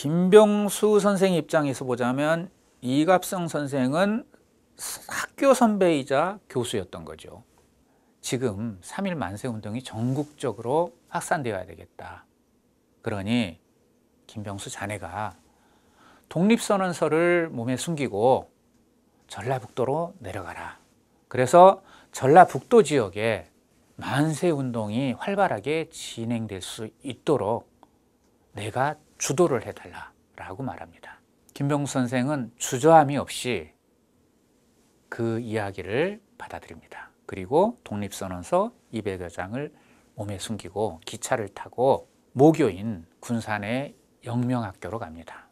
김병수 선생 입장에서 보자면 이갑성 선생은 학교 선배이자 교수였던 거죠. 지금 3일 만세 운동이 전국적으로 확산되어야 되겠다. 그러니 김병수 자네가 독립선언서를 몸에 숨기고 전라북도로 내려가라. 그래서 전라북도 지역에 만세 운동이 활발하게 진행될 수 있도록 내가 주도를 해달라라고 말합니다. 김병수 선생은 주저함이 없이 그 이야기를 받아들입니다. 그리고 독립선언서 200여 장을 몸에 숨기고 기차를 타고 모교인 군산의 영명학교로 갑니다.